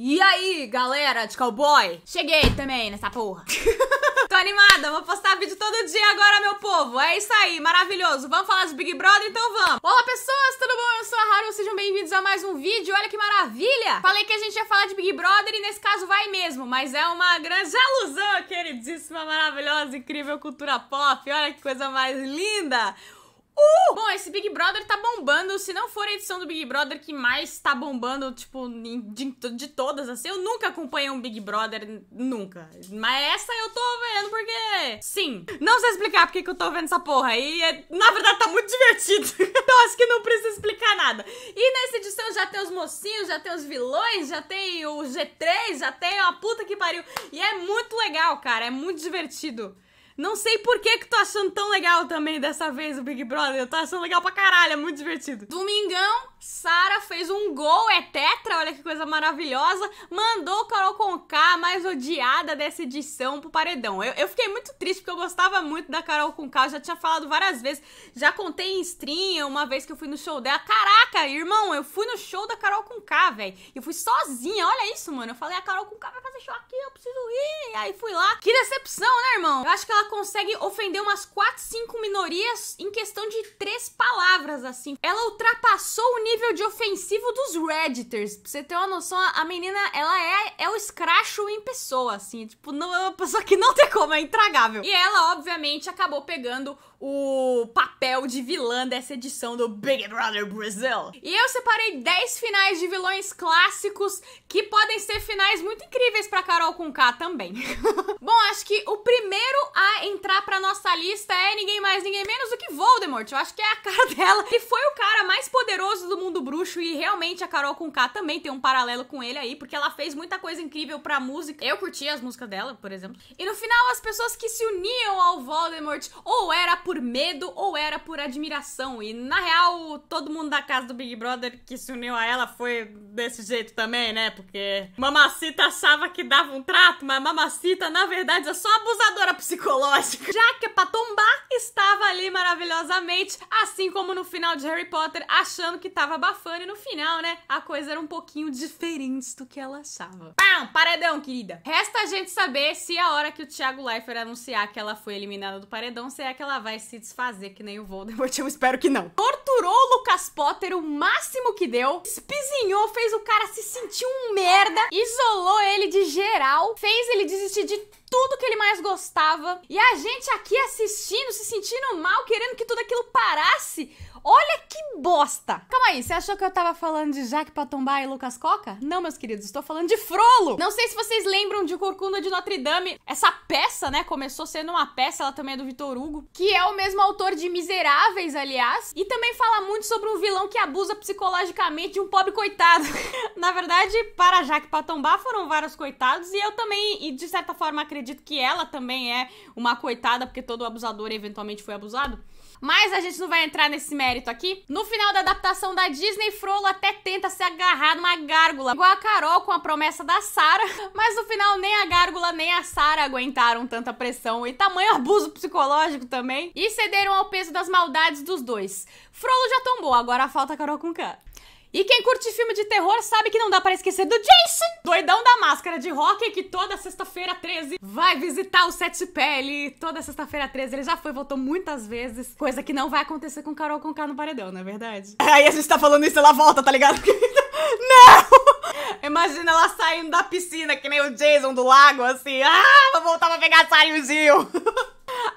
E aí, galera de cowboy? Cheguei também nessa porra. Tô animada, vou postar vídeo todo dia agora, meu povo. É isso aí, maravilhoso. Vamos falar de Big Brother, então vamos. Olá, pessoas, tudo bom? Eu sou a Haru, sejam bem-vindos a mais um vídeo. Olha que maravilha. Falei que a gente ia falar de Big Brother e nesse caso vai mesmo, mas é uma grande alusão, queridíssima, maravilhosa, incrível cultura pop. Olha que coisa mais linda. Uh! Bom, esse Big Brother tá bombando. Se não for a edição do Big Brother que mais tá bombando, tipo, de, de todas, assim, eu nunca acompanhei um Big Brother, nunca. Mas essa eu tô vendo porque. Sim. Não sei explicar porque que eu tô vendo essa porra. E é, na verdade tá muito divertido. então acho que não precisa explicar nada. E nessa edição já tem os mocinhos, já tem os vilões, já tem o G3, já tem a puta que pariu. E é muito legal, cara. É muito divertido. Não sei por que que tô achando tão legal também dessa vez o Big Brother. Eu tô achando legal pra caralho, é muito divertido. Domingão, Sara fez um gol, é tetra, olha que coisa maravilhosa. Mandou Carol Conká, mais odiada dessa edição, pro paredão. Eu, eu fiquei muito triste porque eu gostava muito da Carol Conká, eu já tinha falado várias vezes. Já contei em stream uma vez que eu fui no show dela. Caraca, irmão, eu fui no show da Carol Conká, velho. Eu fui sozinha, olha isso, mano. Eu falei, a Carol Conká vai fazer show aqui, preciso ir. E aí fui lá. Que decepção, né, irmão? Eu acho que ela consegue ofender umas 4, 5 minorias em questão de três palavras, assim. Ela ultrapassou o nível de ofensivo dos Redditors. Pra você ter uma noção, a menina, ela é, é o escracho em pessoa, assim. Tipo, não, é uma pessoa que não tem como, é intragável. E ela, obviamente, acabou pegando o papel de vilã dessa edição do Big Brother Brasil. E eu separei 10 finais de vilões clássicos que podem ser finais muito incríveis para Carol com com K também. Bom, acho que o primeiro a entrar pra nossa lista é ninguém mais, ninguém menos do que Voldemort. Eu acho que é a cara dela. Ele foi o cara mais poderoso do mundo bruxo e realmente a Carol com K também tem um paralelo com ele aí, porque ela fez muita coisa incrível pra música. Eu curti as músicas dela, por exemplo. E no final, as pessoas que se uniam ao Voldemort ou era por medo ou era por admiração. E na real, todo mundo da casa do Big Brother que se uniu a ela foi desse jeito também, né? Porque Mamacita achava que dava um contrato, mas a mamacita, na verdade, é só abusadora psicológica. Já que é pra tombar, estava ali maravilhosamente, assim como no final de Harry Potter, achando que tava abafando e no final, né, a coisa era um pouquinho diferente do que ela achava. Pam! Paredão, querida! Resta a gente saber se a hora que o Thiago Leifert anunciar que ela foi eliminada do paredão, se é que ela vai se desfazer que nem o Voldemort, eu espero que não. Torturou o Lucas Potter o máximo que deu, espizinhou, fez o cara se sentir um merda, isolou ele de geral, final então, fez ele desistir de tudo que ele mais gostava. E a gente aqui assistindo, se sentindo mal, querendo que tudo aquilo parasse Olha que bosta! Calma aí, você achou que eu tava falando de Jaque Patombá e Lucas Coca? Não, meus queridos, estou falando de Frollo! Não sei se vocês lembram de Corcunda de Notre Dame. Essa peça, né, começou sendo uma peça, ela também é do Vitor Hugo, que é o mesmo autor de Miseráveis, aliás, e também fala muito sobre um vilão que abusa psicologicamente de um pobre coitado. Na verdade, para Jaque Patombá foram vários coitados e eu também, e de certa forma acredito que ela também é uma coitada, porque todo abusador eventualmente foi abusado. Mas a gente não vai entrar nesse mérito aqui. No final da adaptação da Disney, Frollo até tenta se agarrar numa gárgula, igual a Carol com a promessa da Sara, mas no final nem a gárgula nem a Sara aguentaram tanta pressão e tamanho abuso psicológico também, e cederam ao peso das maldades dos dois. Frollo já tombou, agora falta a Carol com K. E quem curte filme de terror sabe que não dá para esquecer do Jason, doidão da máscara de rock, que toda sexta-feira 13 vai visitar o Sete Pele. Toda sexta-feira 13 ele já foi, voltou muitas vezes, coisa que não vai acontecer com Carol com K no paredão, não é verdade? É, aí a gente tá falando isso, ela volta, tá ligado? não! Imagina ela saindo da piscina, que nem o Jason do lago, assim. Ah, vou voltar pra pegar Sara o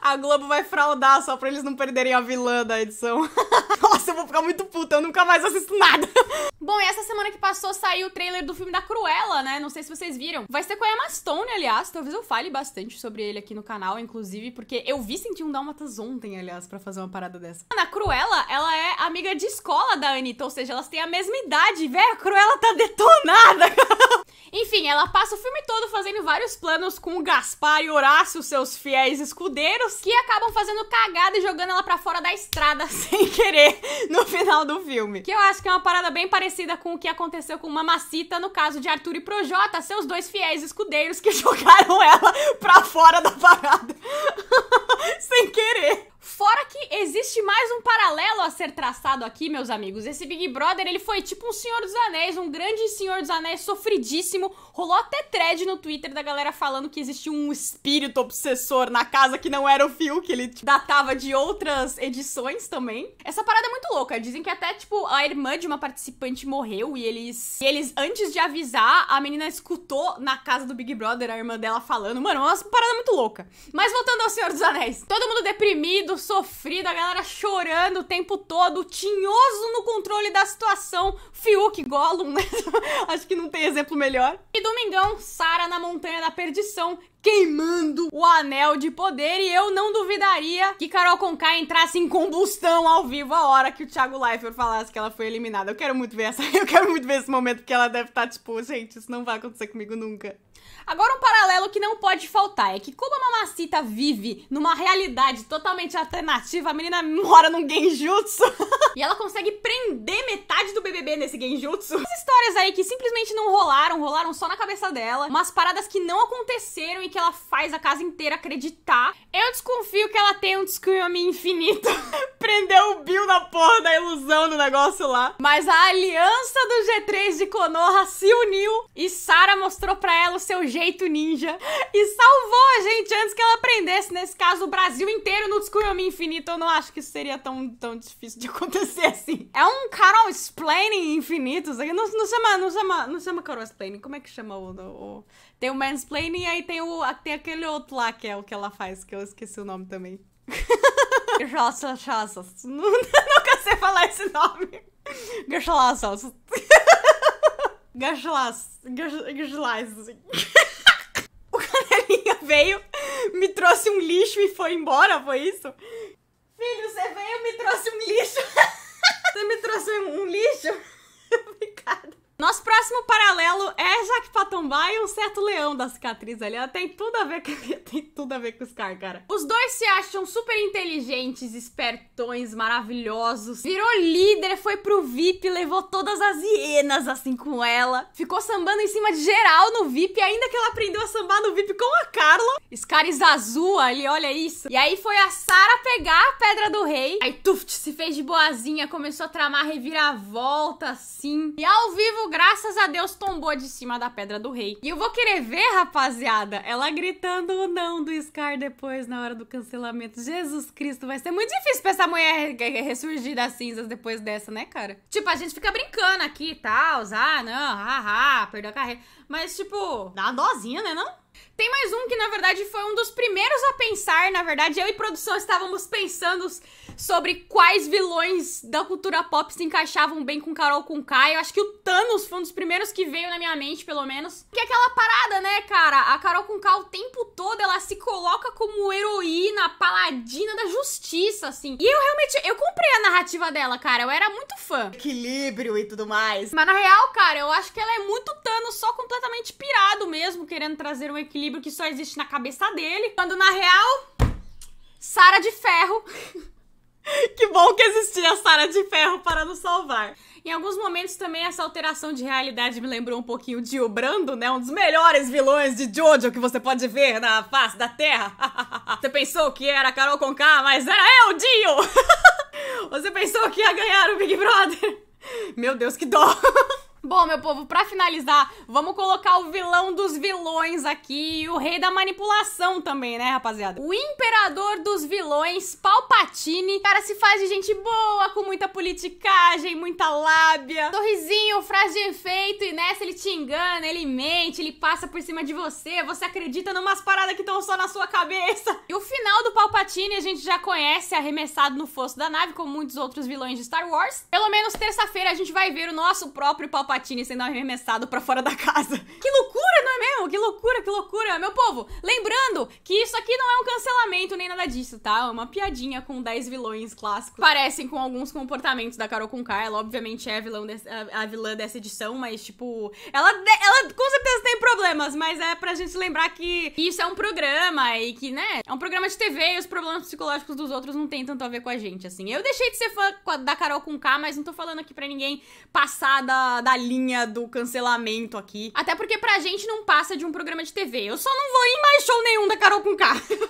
A Globo vai fraudar só pra eles não perderem a vilã da edição. Nossa, eu vou ficar muito puta, eu nunca mais assisto nada. Bom, e essa semana que passou saiu o trailer do filme da Cruella, né? Não sei se vocês viram. Vai ser com a Emma Stone, aliás. Talvez eu fale bastante sobre ele aqui no canal, inclusive, porque eu vi sentir um Dálmatas ontem, aliás, para fazer uma parada dessa. A Cruella, ela é amiga de escola da Anitta, ou seja, elas têm a mesma idade. Véi, a Cruella tá detonada, cara. Enfim, ela passa o filme todo fazendo vários planos com o Gaspar e Horácio, seus fiéis escudeiros, que acabam fazendo cagada e jogando ela para fora da estrada sem querer no final do filme. Que eu acho que é uma parada bem parecida com o que aconteceu com Mamacita no caso de Arthur e Projota, seus dois fiéis escudeiros que jogaram ela pra fora da parada sem querer. Fora que existe mais um paralelo a ser traçado aqui, meus amigos. Esse Big Brother, ele foi tipo um Senhor dos Anéis, um grande Senhor dos Anéis sofridíssimo. Rolou até thread no Twitter da galera falando que existia um espírito obsessor na casa que não era o Phil, que ele datava de outras edições também. Essa parada é muito louca. Dizem que até, tipo, a irmã de uma participante morreu e eles, e eles antes de avisar, a menina escutou na casa do Big Brother a irmã dela falando. Mano, é uma parada muito louca. Mas voltando ao Senhor dos Anéis. Todo mundo deprimido, sofrido, a galera chorando o tempo todo, tinhoso no controle da situação, Fiuk Gollum, acho que não tem exemplo melhor. E Domingão, Sara na Montanha da Perdição, queimando o anel de poder e eu não duvidaria que Carol Conká entrasse em combustão ao vivo a hora que o Thiago Leifert falasse que ela foi eliminada. Eu quero muito ver essa, eu quero muito ver esse momento porque ela deve estar tá tipo, gente, isso não vai acontecer comigo nunca. Agora um paralelo que não pode faltar é que como a Mamacita vive numa realidade totalmente alternativa, a menina mora num genjutsu e ela consegue prender metade do BBB nesse genjutsu. As histórias aí que simplesmente não rolaram, rolaram só na cabeça dela, umas paradas que não aconteceram que ela faz a casa inteira acreditar. Eu desconfio que ela tem um descrame infinito. prendeu o Bill na porra da ilusão do negócio lá. Mas a aliança do G3 de Konoha se uniu e Sara mostrou pra ela o seu jeito ninja e salvou a gente antes que ela aprendesse. Nesse caso, o Brasil inteiro no Tsukuyomi Infinito. Eu não acho que isso seria tão, tão difícil de acontecer assim. É um Carol Explaining infinito. Isso aqui não, não chama, não chama, não chama Carol Explaining. Como é que chama o, o... Tem o Mansplaining e aí tem, o, tem aquele outro lá que é o que ela faz, que eu esqueci o nome também. Graças, Nunca sei falar esse nome. Graças. Graças. Graças. O canelinha veio, me trouxe um lixo e foi embora, foi isso? Filho, você veio e me trouxe um lixo. Você me trouxe um lixo? Obrigada. Nosso próximo paralelo é Jack Patombá e um certo leão da cicatriz ali. Ela tem tudo a ver com, tem tudo a ver com Scar, cara. Os dois se acham super inteligentes, espertões, maravilhosos. Virou líder, foi pro VIP, levou todas as hienas assim com ela. Ficou sambando em cima de geral no VIP, ainda que ela aprendeu a sambar no VIP com a Carla. Scar azul ali, olha isso. E aí foi a Sara pegar a Pedra do Rei. Aí Tuft se fez de boazinha, começou a tramar reviravolta assim. E ao vivo graças a Deus, tombou de cima da pedra do rei. E eu vou querer ver, rapaziada, ela gritando o não do Scar depois na hora do cancelamento. Jesus Cristo, vai ser muito difícil pra essa mulher ressurgir das cinzas depois dessa, né, cara? Tipo, a gente fica brincando aqui e tal, ah, não, haha, ah, perdeu a carreira. Mas, tipo, dá uma dozinha, né, não? Tem mais um que, na verdade, foi um dos primeiros a pensar. Na verdade, eu e produção estávamos pensando sobre quais vilões da cultura pop se encaixavam bem com Carol com Kai. Eu acho que o Thanos foi um dos primeiros que veio na minha mente, pelo menos. Que é aquela parada, né, cara? A Carol com Kai o tempo todo ela se coloca como heroína, paladina da justiça, assim. E eu realmente eu comprei a narrativa dela, cara. Eu era muito fã. Equilíbrio e tudo mais. Mas na real, cara, eu acho que ela é muito Thanos só completamente pirado mesmo, querendo trazer um equilíbrio que só existe na cabeça dele, quando na real, Sara de Ferro. que bom que existia a Sara de Ferro para nos salvar. Em alguns momentos também essa alteração de realidade me lembrou um pouquinho de O Brando, né? Um dos melhores vilões de Jojo que você pode ver na face da Terra. você pensou que era Carol Conká, mas era eu, Dio! você pensou que ia ganhar o Big Brother? Meu Deus, que dó! Bom, meu povo, para finalizar, vamos colocar o vilão dos vilões aqui e o rei da manipulação também, né, rapaziada? O imperador dos vilões, Palpatine. Cara, se faz de gente boa, com muita politicagem, muita lábia. Sorrisinho, frase de efeito e nessa ele te engana, ele mente, ele passa por cima de você, você acredita numas paradas que estão só na sua cabeça. E o final do Palpatine a gente já conhece, arremessado no fosso da nave, como muitos outros vilões de Star Wars. Pelo menos terça-feira a gente vai ver o nosso próprio Palpatine patine sendo arremessado para fora da casa. Que loucura! que loucura, que loucura! Meu povo, lembrando que isso aqui não é um cancelamento nem nada disso, tá? É uma piadinha com 10 vilões clássicos. Parecem com alguns comportamentos da Carol K, Ela, obviamente, é a, vilão de, a, a, vilã dessa edição, mas, tipo, ela, ela com certeza tem problemas, mas é pra gente lembrar que isso é um programa e que, né, é um programa de TV e os problemas psicológicos dos outros não tem tanto a ver com a gente, assim. Eu deixei de ser fã da Carol com K, mas não tô falando aqui pra ninguém passar da, da linha do cancelamento aqui. Até porque pra gente não passa de um programa de TV. Eu só não vou ir mais show nenhum da Carol com K.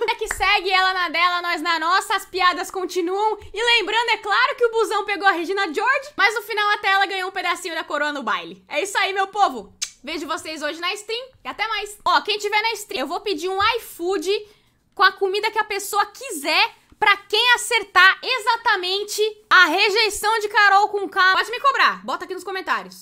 é que segue ela na dela, nós na nossa, as piadas continuam. E lembrando, é claro que o busão pegou a Regina George, mas no final até ela ganhou um pedacinho da coroa no baile. É isso aí, meu povo. Vejo vocês hoje na stream e até mais. Ó, quem tiver na stream, eu vou pedir um iFood com a comida que a pessoa quiser para quem acertar exatamente a rejeição de Carol com K. Pode me cobrar, bota aqui nos comentários.